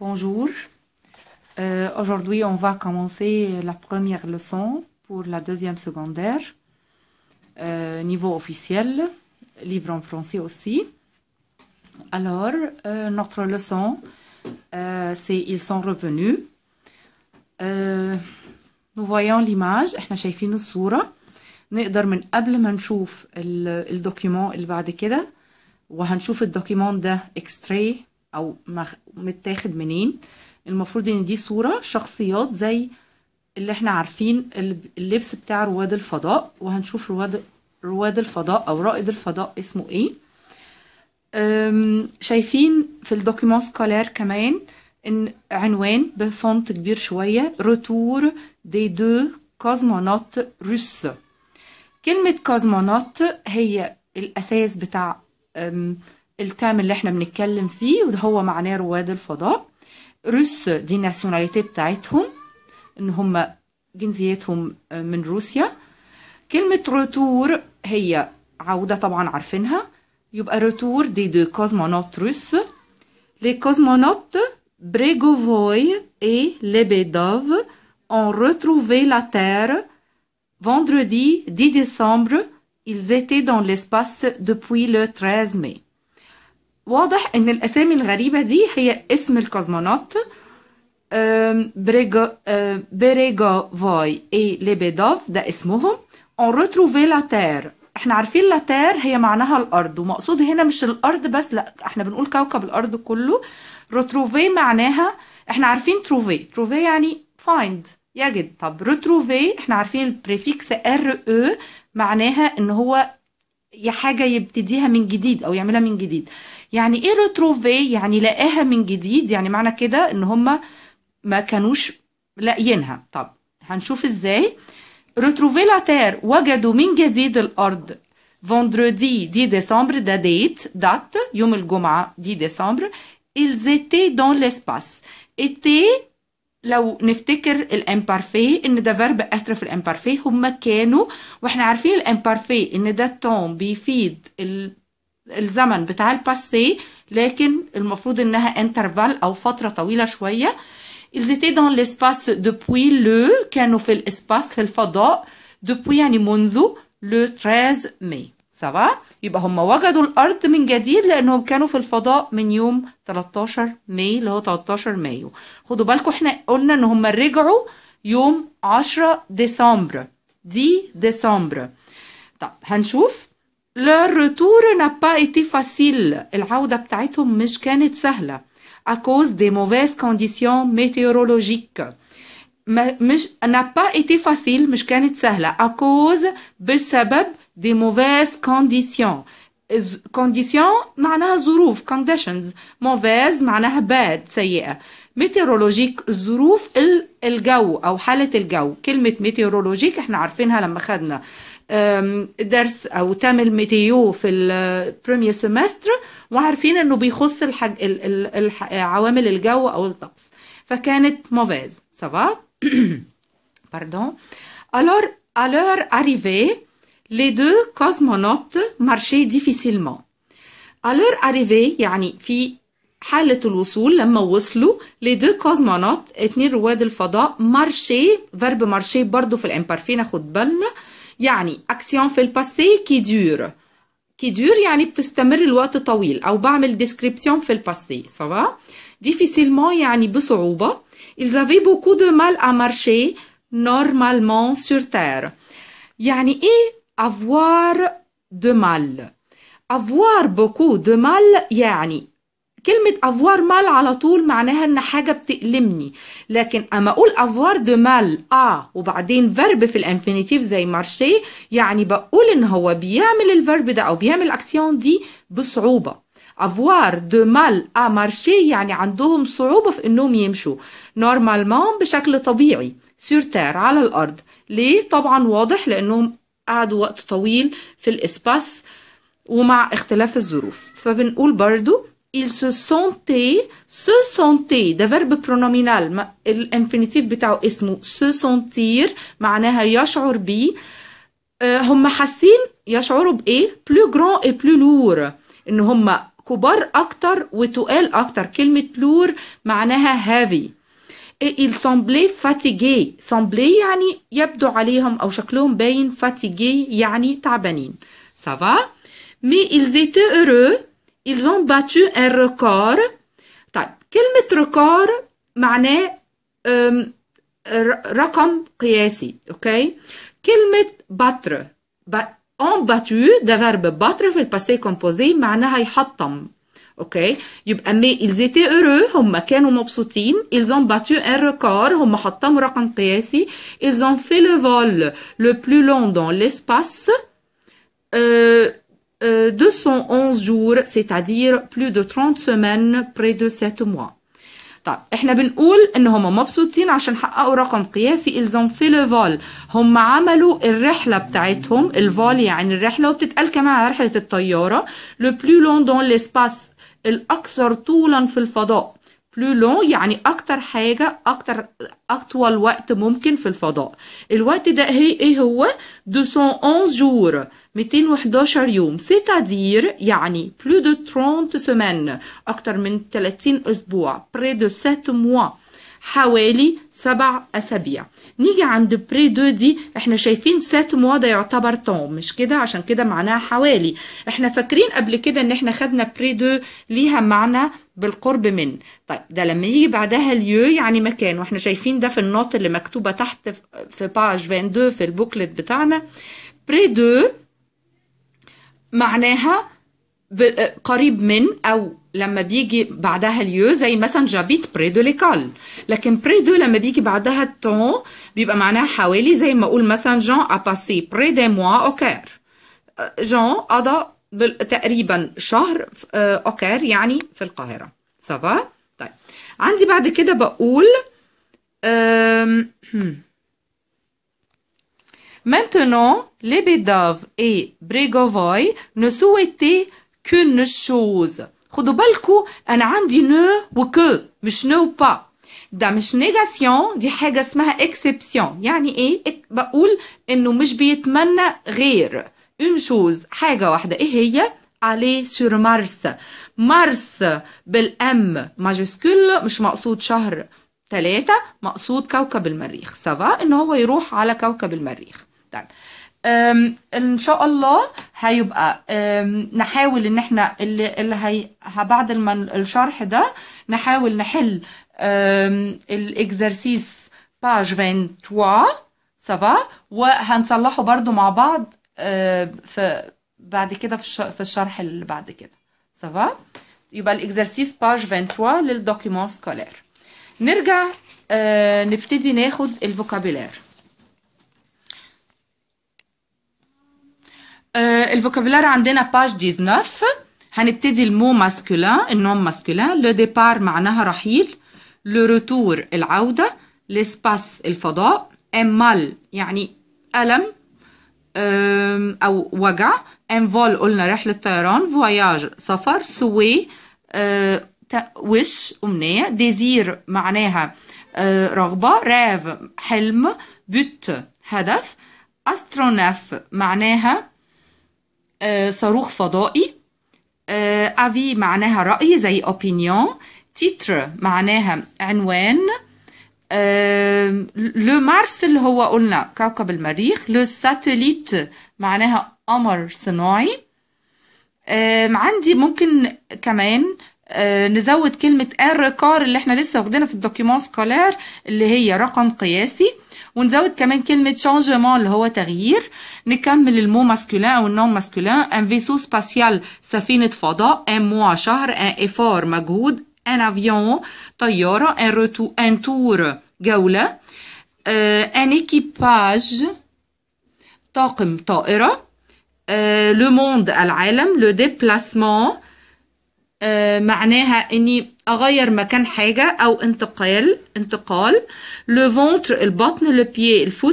Bonjour, euh, aujourd'hui on va commencer la première leçon pour la deuxième secondaire, euh, niveau officiel, livre en français aussi. Alors, euh, notre leçon, c'est Ils sont revenus. nous voyons l'image, احنا شايفين نقدر من قبل ما نشوف اللي بعد كده وهنشوف او متاخد منين المفروض ان دي صورة شخصيات زي اللي احنا عارفين اللبس بتاع رواد الفضاء وهنشوف رواد رواد الفضاء او رائد الفضاء اسمه ايه شايفين في الدوكيومون سكولار كمان ان عنوان بفونت كبير شويه رتور دي دو كوزمونات روس كلمه كوزمونات هي الاساس بتاع التام اللي احنا بنتكلم فيه وده هو معناه رواد الفضاء روس دي ناسيوناليتي بتاعتهم ان هم جنسيتهم من روسيا كلمة روتور هي عودة طبعا عارفينها يبقى روتور دي دو كوزمونوت روس لي كوزمونوت بريغوفوي اي لبيدوف ont retrouvé la Terre vendredi 10 décembre. Ils étaient dans l'espace depuis le 13 mai. واضح ان الاسامي الغريبه دي هي اسم بريغا فاي اي ليبيدوف ده اسمهم اون روتروفي لا تير احنا عارفين لا تير هي معناها الارض ومقصود هنا مش الارض بس لا احنا بنقول كوكب الارض كله روتروفي معناها احنا عارفين تروفي تروفي يعني فايند يجد طب روتروفي احنا عارفين البريفيكس ار او معناها ان هو يا حاجة يبتديها من جديد أو يعملها من جديد يعني إيه ريتروفي يعني لقاها من جديد يعني معنى كده إن هما ما كانوش لاقيينها طب هنشوف إزاي ريتروفي لاتير وجدوا من جديد الأرض فوندردي دي ديسمبر ده ديت دات يوم الجمعة دي ديسمبر إلزيتي دون لسباس إتي لو نفتكر الامبارفي ان ده فيرب في الامبارفي هما كانوا واحنا عارفين الامبارفي ان ده التون بيفيد الزمن بتاع الباسي لكن المفروض انها انترفال او فتره طويله شويه ils étaient dans l'espace depuis le كانوا في الاسباس في الفضاء depuis يعني منذ le 13 ماي سبعة يبقى هم وجدوا الأرض من جديد لأنهم كانوا في الفضاء من يوم 13 مايو اللي هو 13 مايو خدوا بالكم احنا قلنا إن هم رجعوا يوم 10 ديسمبر دي ديسمبر طب هنشوف لو رتور n'a pas été facile العودة بتاعتهم مش كانت سهلة à cause des mauvaises conditions météorologiques مش n'a pas été facile مش كانت سهلة à cause بسبب دي موفيز كونديسيون كونديسيون معناها ظروف كونديشنز موفيز معناها باد سيئة ميتيرولوجيك الظروف الجو أو حالة الجو كلمة ميتيرولوجيك احنا عارفينها لما خدنا درس او تام الميتيو في البريمير سيمستر وعارفين انه بيخص الحج... ال... ال... ال... عوامل الجو او الطقس فكانت موفيز سافا باردون الور الور اريفي Les deux cosmonautes marchaient difficilement. À leur arrivée يعني في حالة الوصول لما وصلوا les deux cosmonautes اتنين رواد الفضاء marchaient verb marcher برضو في الامبارفي ناخد بالنا يعني action في الباسي كي دور كي دور يعني بتستمر الوقت طويل او بعمل description في الباسي صافا difficilement يعني بصعوبة ils avaient beaucoup de mal à marcher normalement sur terre يعني ايه avoir de mal avoir beaucoup de mal يعني كلمة افوار مال على طول معناها ان حاجة بتألمني لكن اما اقول افوار دو مال اه وبعدين فرب في الانفينيتيف زي مارشي يعني بقول ان هو بيعمل الفرب ده او بيعمل الاكسيون دي بصعوبة افوار دو مال ا marcher يعني عندهم صعوبة في انهم يمشوا نورمالمون بشكل طبيعي سور تير على الارض ليه طبعا واضح لانهم قعدوا وقت طويل في الإسباس ومع اختلاف الظروف فبنقول برضو ils se sentait se sentait ده verb pronominal الانفينيتيف بتاعه اسمه se sentir معناها يشعر بيه آه، هم حاسين يشعروا بايه بلو جران اي بلو لور ان هم كبار اكتر وتقال اكتر كلمه لور معناها هافي il semblait fatigué semblait يعني يبدو عليهم أو شكلهم باين fatigué يعني تعبانين ça va mais ils étaient heureux ils ont battu un record طيب كلمة record معناه رقم قياسي اوكي كلمة battre اون battu ده فيرب باتر في الباسي كومبوزي معناها يحطم اوكي يبقى مي ils étaient heureux هم كانوا مبسوطين ils ont battu un record هم حطموا رقم قياسي ils ont fait le vol le plus long dans l'espace euh, euh, 211 jours c'est-à-dire plus de 30 semaines près de 7 mois طيب احنا بنقول ان هم مبسوطين عشان حققوا رقم قياسي ils ont fait le vol هم عملوا الرحله بتاعتهم الفول يعني الرحله وبتتقال كمان على رحله الطياره le plus long dans l'espace الأكثر طولا في الفضاء بلو لون يعني أكتر حاجة أكتر أطول وقت ممكن في الفضاء الوقت ده هي إيه هو 211 جور 211 يوم سيتادير يعني بلو دو 30 سمان أكتر من 30 أسبوع بري دو 7 موا حوالي سبع أسابيع نيجي عند بري دو دي احنا شايفين سات موا ده يعتبر طون مش كده عشان كده معناها حوالي احنا فاكرين قبل كده ان احنا خدنا بري دو ليها معنى بالقرب من طيب ده لما يجي بعدها ليو يعني مكان واحنا شايفين ده في النوت اللي مكتوبة تحت في باج 22 في البوكلت بتاعنا بري دو معناها قريب من او لما بيجي بعدها اليو زي مثلا جابيت بريدو ليكول لكن بريدو لما بيجي بعدها التون بيبقى معناها حوالي زي ما اقول مثلا جون باسي بري دي موا اوكير جون قضى تقريبا شهر اوكير أه، يعني في القاهره سافا طيب عندي بعد كده بقول hmm. Maintenant, les Bédov et Brégovoy ne souhaitaient qu'une chose, خدوا بالكو انا عندي نو وكو مش نو وبا ده مش نيجاسيون دي حاجه اسمها اكسبسيون يعني ايه بقول انه مش بيتمنى غير اون شوز حاجه واحده ايه هي عليه سور مارس مارس بالام ماجسكول مش مقصود شهر ثلاثة مقصود كوكب المريخ سافا ان هو يروح على كوكب المريخ طيب ان شاء الله هيبقى نحاول ان احنا اللي, اللي هي بعد ما الشرح ده نحاول نحل الاكزرسيس باج 23 سافا وهنصلحه برضو مع بعض أه، في بعد كده في الشرح اللي بعد كده سافا يبقى الاكزرسيس باج 23 للدوكيمون سكولير نرجع أه، نبتدي ناخد الفوكابيلار الفوكابولار عندنا باج 19 هنبتدي المو ماسكولان النون ماسكولان لو ديبار معناها رحيل لو روتور العودة لسباس الفضاء امال يعني ألم أو وجع انفول قلنا رحلة طيران فواياج سفر سوي وش أه، أمنية ديزير معناها أه، رغبة راف حلم بوت هدف أستروناف معناها آه، صاروخ فضائي افي آه، معناها راي زي اوبينيون تيتر معناها عنوان لو آه، مارس اللي هو قلنا كوكب المريخ لو ساتليت معناها قمر صناعي عندي ممكن كمان نزود كلمة ان ريكار اللي احنا لسه واخدينها في الدوكيومون سكولار اللي هي رقم قياسي ونزود كمان كلمة changement اللي هو تغيير نكمل المو ماسكولان أو النوم ماسكولان ان فيسو سباسيال سفينة فضاء ان موا شهر ان إفار مجهود ان أفيون طيارة ان روتو ان تور جولة ان آه، إكيباج طاقم طائرة لو آه، موند العالم لو ديبلاسمون آه، معناها اني اغير مكان حاجه او انتقال انتقال لو فونتر البطن لو بيي الفوت